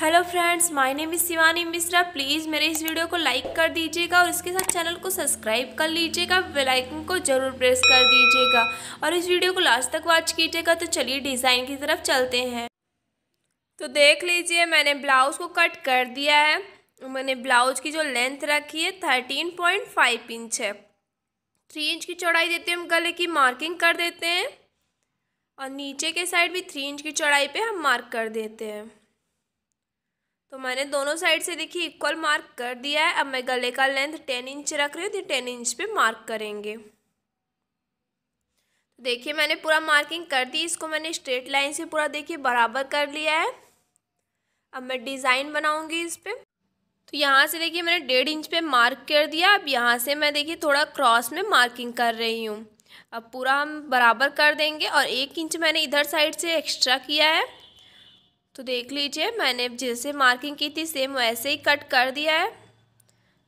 hello friends my name is Shivani Mishra please मेरे इस video को लाइक कर दीजिएगा और इसके साथ चैनल को सब्सक्राइब कर लीजिएगा बेल आइकन को ज़रूर प्रेस कर दीजिएगा और इस वीडियो को लास्ट तक वॉच कीजिएगा तो चलिए डिज़ाइन की तरफ चलते हैं तो देख लीजिए मैंने ब्लाउज़ को कट कर दिया है मैंने ब्लाउज की जो लेंथ रखी है थर्टीन पॉइंट फाइव इंच है थ्री इंच की चौड़ाई देते हैं हम गले की मार्किंग कर देते हैं और नीचे के साइड भी थ्री इंच की चौड़ाई पे हम मार्क कर देते हैं तो मैंने दोनों साइड से देखिए इक्वल मार्क कर दिया है अब मैं गले का लेंथ टेन इंच रख रही हूँ तो टेन इंच पे मार्क करेंगे तो देखिए मैंने पूरा मार्किंग कर दी इसको मैंने स्ट्रेट लाइन से पूरा देखिए बराबर कर लिया है अब मैं डिज़ाइन बनाऊँगी इस पर तो यहाँ से देखिए मैंने डेढ़ इंच पे मार्क कर दिया अब यहाँ से मैं देखिए थोड़ा क्रॉस में मार्किंग कर रही हूँ अब पूरा हम बराबर कर देंगे और एक इंच मैंने इधर साइड से एक्स्ट्रा किया है तो देख लीजिए मैंने जैसे मार्किंग की थी सेम वैसे ही कट कर दिया है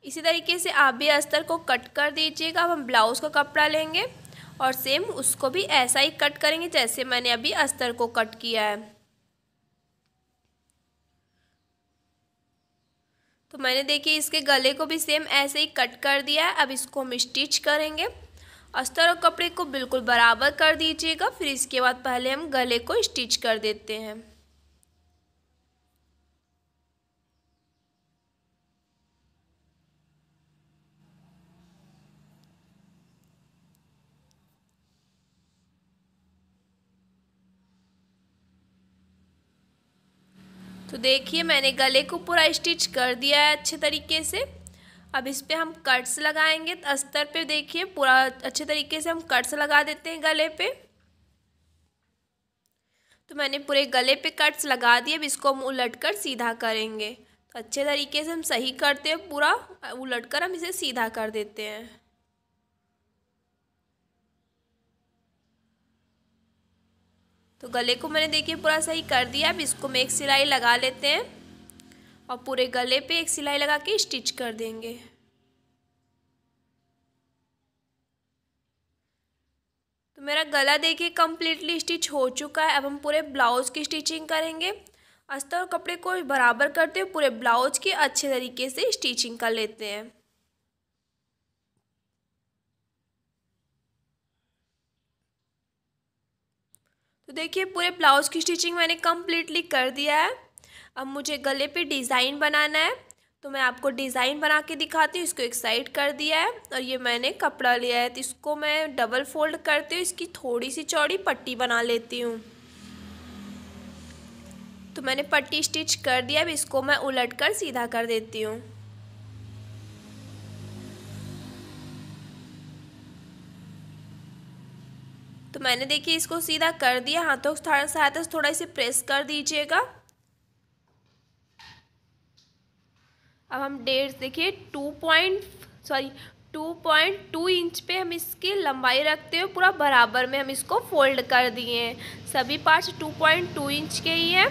इसी तरीके से आप भी अस्तर को कट कर दीजिएगा अब हम ब्लाउज़ का कपड़ा लेंगे और सेम उसको भी ऐसा ही कट करेंगे जैसे मैंने अभी अस्तर को कट किया है तो मैंने देखिए इसके गले को भी सेम ऐसे ही कट कर दिया है अब इसको हम स्टिच करेंगे अस्तर और कपड़े को बिल्कुल बराबर कर दीजिएगा फिर इसके बाद पहले हम गले को स्टिच कर देते हैं तो देखिए मैंने गले को पूरा स्टिच कर दिया है अच्छे तरीके से अब इस पर हम कट्स लगाएंगे तो अस्तर पे देखिए पूरा अच्छे तरीके से हम कट्स लगा देते हैं गले पे तो मैंने पूरे गले पे कट्स लगा दिए अब इसको हम उलट कर सीधा करेंगे तो अच्छे तरीके से हम सही करते हैं पूरा उलट कर हम इसे सीधा कर देते हैं तो गले को मैंने देखिए पूरा सही कर दिया अब इसको हम एक सिलाई लगा लेते हैं और पूरे गले पे एक सिलाई लगा के स्टिच कर देंगे तो मेरा गला देखिए कम्प्लीटली स्टिच हो चुका है अब हम पूरे ब्लाउज़ की स्टिचिंग करेंगे अस्तर और कपड़े को बराबर करते हुए पूरे ब्लाउज की अच्छे तरीके से स्टिचिंग कर लेते हैं तो देखिए पूरे ब्लाउज़ की स्टिचिंग मैंने कम्प्लीटली कर दिया है अब मुझे गले पे डिज़ाइन बनाना है तो मैं आपको डिज़ाइन बना के दिखाती हूँ इसको एक साइड कर दिया है और ये मैंने कपड़ा लिया है तो इसको मैं डबल फोल्ड करती हूँ इसकी थोड़ी सी चौड़ी पट्टी बना लेती हूँ तो मैंने पट्टी स्टिच कर दिया अब इसको मैं उलट कर सीधा कर देती हूँ तो मैंने देखिए इसको सीधा कर दिया हाथों की थोड़ा सहायता से थोड़ा इसे प्रेस कर दीजिएगा अब हम डेढ़ देखिए two point sorry two point two inch पे हम इसकी लंबाई रखते हुए पूरा बराबर में हम इसको फोल्ड कर दिए हैं सभी parts two point two inch के ही हैं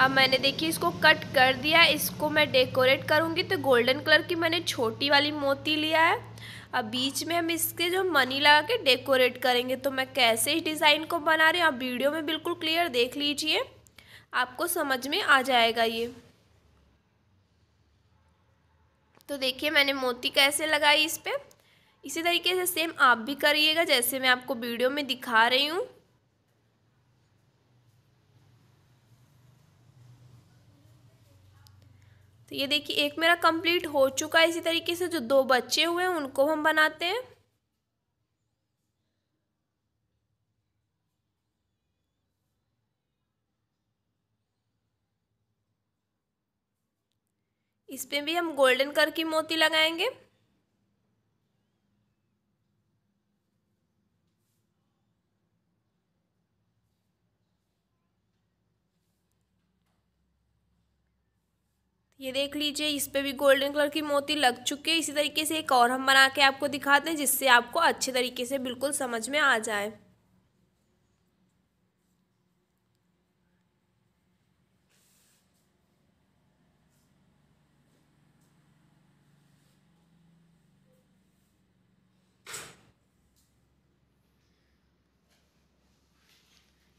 अब मैंने देखिए इसको कट कर दिया इसको मैं डेकोरेट करूँगी तो गोल्डन कलर की मैंने छोटी वाली मोती लिया है अब बीच में हम इसके जो मनी लगा के डेकोरेट करेंगे तो मैं कैसे इस डिज़ाइन को बना रही हूँ आप वीडियो में बिल्कुल क्लियर देख लीजिए आपको समझ में आ जाएगा ये तो देखिए मैंने मोती कैसे लगाई इस पर इसी तरीके से सेम आप भी करिएगा जैसे मैं आपको वीडियो में दिखा रही हूँ तो ये देखिए एक मेरा कंप्लीट हो चुका है इसी तरीके से जो दो बच्चे हुए हैं उनको हम बनाते हैं इस पे भी हम गोल्डन कलर की मोती लगाएंगे ये देख लीजिए इस पर भी गोल्डन कलर की मोती लग चुके है इसी तरीके से एक और हम बना के आपको दिखाते हैं जिससे आपको अच्छे तरीके से बिल्कुल समझ में आ जाए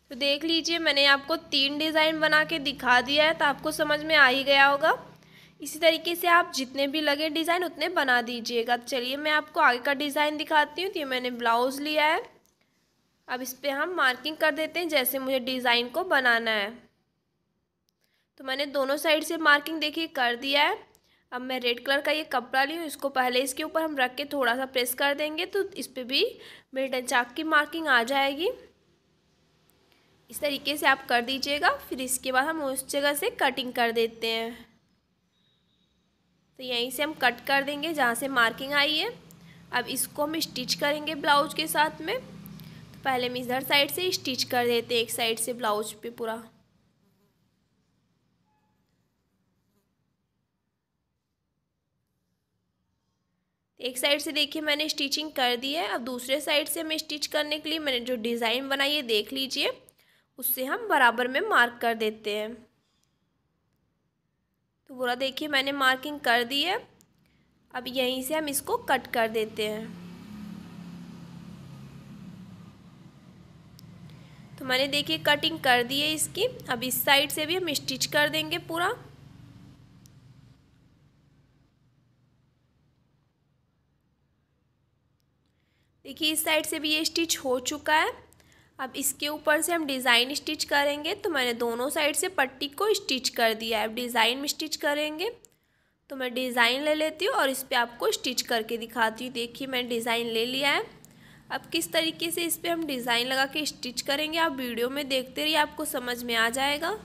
तो देख लीजिए मैंने आपको तीन डिज़ाइन बना के दिखा दिया है तो आपको समझ में आ ही गया होगा इसी तरीके से आप जितने भी लगे डिज़ाइन उतने बना दीजिएगा तो चलिए मैं आपको आगे का डिज़ाइन दिखाती हूँ तो ये मैंने ब्लाउज़ लिया है अब इस पर हम मार्किंग कर देते हैं जैसे मुझे डिज़ाइन को बनाना है तो मैंने दोनों साइड से मार्किंग देखिए कर दिया है अब मैं रेड कलर का ये कपड़ा ली हूँ इसको पहले इसके ऊपर हम रख के थोड़ा सा प्रेस कर देंगे तो इस पर भी मेरे चाक की मार्किंग आ जाएगी इस तरीके से आप कर दीजिएगा फिर इसके बाद हम उस जगह से कटिंग कर देते हैं तो यहीं से हम कट कर देंगे जहाँ से मार्किंग आई है अब इसको हम स्टिच करेंगे ब्लाउज के साथ में तो पहले हम इधर साइड से स्टिच कर देते हैं एक साइड से ब्लाउज पे पूरा एक साइड से देखिए मैंने स्टिचिंग कर दी है अब दूसरे साइड से हमें स्टिच करने के लिए मैंने जो डिज़ाइन बनाई है देख लीजिए उससे हम बराबर में मार्क कर देते हैं तो पूरा देखिए मैंने मार्किंग कर दी है अब यहीं से हम इसको कट कर देते हैं तो मैंने देखिए कटिंग कर दी है इसकी अब इस साइड से भी हम स्टिच कर देंगे पूरा देखिए इस साइड से भी ये स्टिच हो चुका है अब इसके ऊपर से हम डिज़ाइन स्टिच करेंगे तो मैंने दोनों साइड से पट्टी को स्टिच कर दिया है अब डिज़ाइन में स्टिच करेंगे तो मैं डिज़ाइन ले लेती हूँ और इस पर आपको स्टिच करके दिखाती हूँ देखिए मैंने डिज़ाइन ले लिया है अब किस तरीके से इस पर हम डिज़ाइन लगा के स्टिच करेंगे आप वीडियो में देखते रहिए आपको समझ में आ जाएगा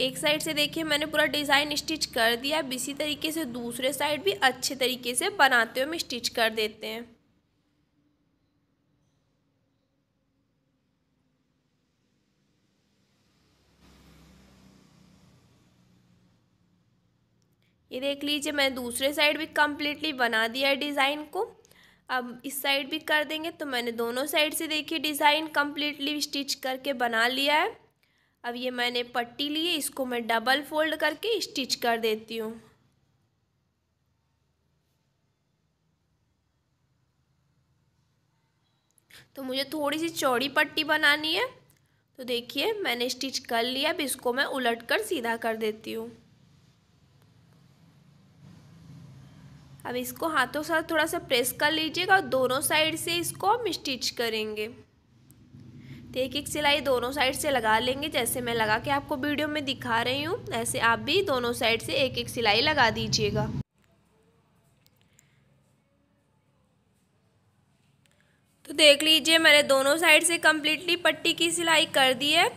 एक साइड से देखिए मैंने पूरा डिज़ाइन स्टिच कर दिया अब इसी तरीके से दूसरे साइड भी अच्छे तरीके से बनाते हुए हम स्टिच कर देते हैं ये देख लीजिए मैंने दूसरे साइड भी कम्प्लीटली बना दिया है डिज़ाइन को अब इस साइड भी कर देंगे तो मैंने दोनों साइड से देखिए डिज़ाइन कम्प्लीटली स्टिच करके बना लिया है अब ये मैंने पट्टी ली है इसको मैं डबल फोल्ड करके स्टिच कर देती हूँ तो मुझे थोड़ी सी चौड़ी पट्टी बनानी है तो देखिए मैंने स्टिच कर लिया अब इसको मैं उलट कर सीधा कर देती हूँ अब इसको हाथों से थोड़ा सा प्रेस कर लीजिएगा और दोनों साइड से इसको हम स्टिच करेंगे तो एक एक सिलाई दोनों साइड से लगा लेंगे जैसे मैं लगा के आपको वीडियो में दिखा रही हूँ ऐसे आप भी दोनों साइड से एक एक सिलाई लगा दीजिएगा तो देख लीजिए मैंने दोनों साइड से कम्प्लीटली पट्टी की सिलाई कर दी है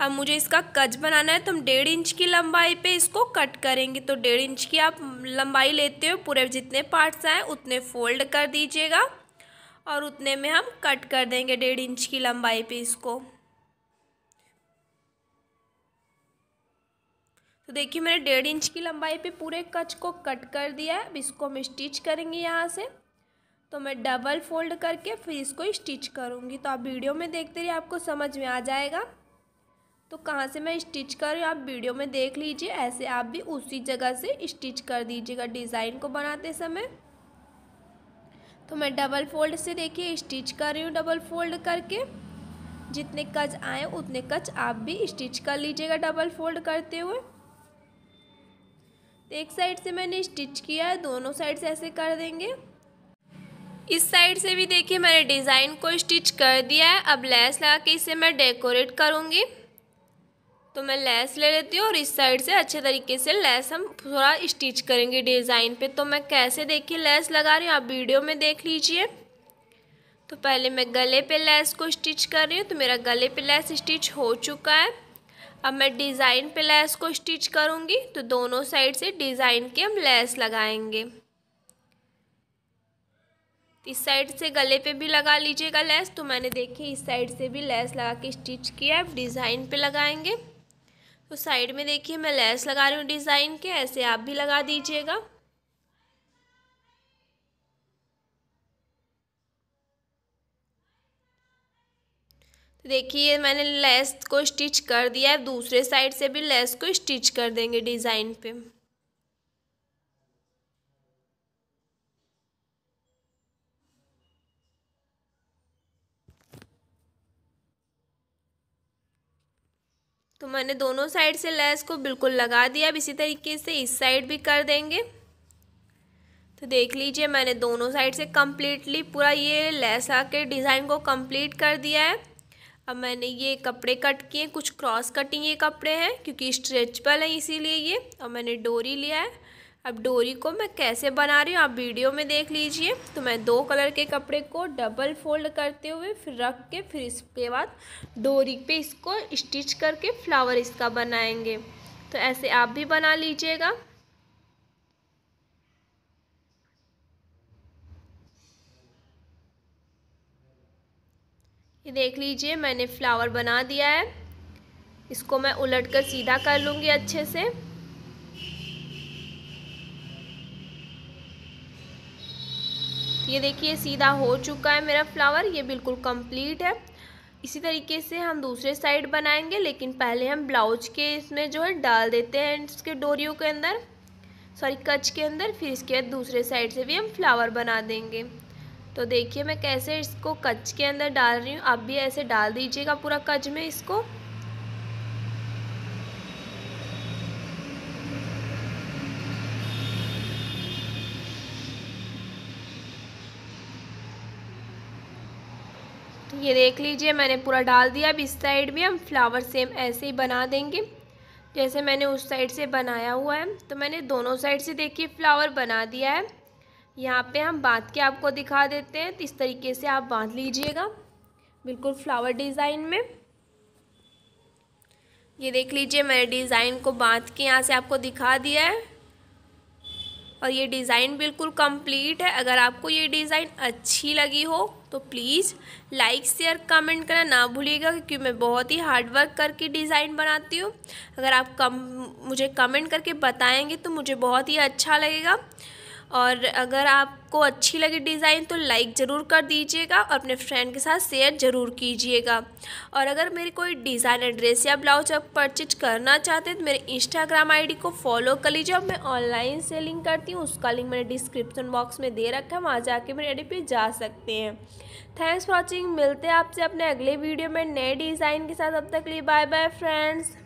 अब मुझे इसका कच बनाना है तो हम डेढ़ इंच की लंबाई पे इसको कट करेंगे तो डेढ़ इंच की आप लंबाई लेते हो पूरे जितने पार्ट्स आए उतने फोल्ड कर दीजिएगा और उतने में हम कट कर देंगे डेढ़ इंच की लंबाई पे इसको तो देखिए मैंने डेढ़ इंच की लंबाई पे पूरे कच को कट कर दिया है अब इसको हम स्टिच करेंगे यहाँ से तो मैं डबल फोल्ड करके फिर इसको स्टिच करूँगी तो आप वीडियो में देखते रहिए आपको समझ में आ जाएगा तो कहाँ से मैं स्टिच कर रही हूँ आप वीडियो में देख लीजिए ऐसे आप भी उसी जगह से स्टिच कर दीजिएगा डिज़ाइन को बनाते समय तो मैं डबल फोल्ड से देखिए स्टिच कर रही हूँ डबल फोल्ड करके जितने कच आए उतने कच आप भी स्टिच कर लीजिएगा डबल फोल्ड करते हुए तो एक साइड से मैंने स्टिच किया है दोनों साइड से ऐसे कर देंगे इस साइड से भी देखिए मैंने डिज़ाइन को स्टिच कर दिया है अब लैस लगा के इसे मैं डेकोरेट करूँगी तो मैं लेस ले लेती हूँ और इस साइड से अच्छे तरीके से लेस हम थोड़ा स्टिच करेंगे डिज़ाइन पे तो मैं कैसे देखिए लेस लगा रही हूँ आप वीडियो में देख लीजिए तो पहले मैं गले पे लेस को स्टिच कर रही हूँ तो मेरा गले पे लेस स्टिच हो चुका है अब मैं डिज़ाइन पे लेस को स्टिच करूँगी तो दोनों साइड से डिज़ाइन के हम लेस लगाएंगे इस साइड से गले पे भी लगा लीजिएगा लेस तो मैंने देखी इस साइड से भी लेस लगा के स्टिच किया है डिज़ाइन पे लगाएंगे तो साइड में देखिए मैं लेस लगा रही हूँ डिज़ाइन के ऐसे आप भी लगा दीजिएगा तो देखिए मैंने लेस को स्टिच कर दिया है दूसरे साइड से भी लेस को स्टिच कर देंगे डिज़ाइन पे तो मैंने दोनों साइड से लैस को बिल्कुल लगा दिया अब इसी तरीके से इस साइड भी कर देंगे तो देख लीजिए मैंने दोनों साइड से कम्प्लीटली पूरा ये लैस आके डिज़ाइन को कम्प्लीट कर दिया है अब मैंने ये कपड़े कट किए कुछ क्रॉस कटिंग ये कपड़े हैं क्योंकि स्ट्रेचबल हैं इसीलिए ये और मैंने डोरी लिया है अब डोरी को मैं कैसे बना रही हूँ आप वीडियो में देख लीजिए तो मैं दो कलर के कपड़े को डबल फोल्ड करते हुए फिर रख के फिर इसके बाद डोरी पे इसको स्टिच करके फ्लावर इसका बनाएंगे तो ऐसे आप भी बना लीजिएगा ये देख लीजिए मैंने फ्लावर बना दिया है इसको मैं उलट कर सीधा कर लूँगी अच्छे से ये देखिए सीधा हो चुका है मेरा फ्लावर ये बिल्कुल कंप्लीट है इसी तरीके से हम दूसरे साइड बनाएंगे लेकिन पहले हम ब्लाउज के इसमें जो है डाल देते हैं इसके डोरियों के अंदर सॉरी कच के अंदर फिर इसके बाद दूसरे साइड से भी हम फ्लावर बना देंगे तो देखिए मैं कैसे इसको कच के अंदर डाल रही हूँ आप भी ऐसे डाल दीजिएगा पूरा कच में इसको ये देख लीजिए मैंने पूरा डाल दिया अब इस साइड भी हम फ्लावर सेम ऐसे ही बना देंगे जैसे मैंने उस साइड से बनाया हुआ है तो मैंने दोनों साइड से देखिए फ्लावर बना दिया है यहाँ पे हम बांध के आपको दिखा देते हैं तो इस तरीके से आप बांध लीजिएगा बिल्कुल फ्लावर डिज़ाइन में ये देख लीजिए मैंने डिज़ाइन को बांध के यहाँ से आपको दिखा दिया है और ये डिज़ाइन बिल्कुल कंप्लीट है अगर आपको ये डिज़ाइन अच्छी लगी हो तो प्लीज़ लाइक शेयर कमेंट करना ना भूलिएगा क्योंकि मैं बहुत ही हार्ड वर्क करके डिज़ाइन बनाती हूँ अगर आप कम मुझे कमेंट करके बताएंगे तो मुझे बहुत ही अच्छा लगेगा और अगर आपको अच्छी लगी डिज़ाइन तो लाइक ज़रूर कर दीजिएगा और अपने फ्रेंड के साथ शेयर ज़रूर कीजिएगा और अगर मेरी कोई डिज़ाइनर ड्रेस या ब्लाउज आप परचेज करना चाहते हैं तो मेरे इंस्टाग्राम आईडी को फॉलो कर लीजिए और मैं ऑनलाइन सेलिंग करती हूँ उसका लिंक मैंने डिस्क्रिप्शन बॉक्स में दे रखा है वहाँ जाके मेरे एडी पर जा सकते हैं थैंक्स फॉर वॉचिंग मिलते हैं आपसे अपने अगले वीडियो में नए डिज़ाइन के साथ अब तक लिए बाय बाय फ्रेंड्स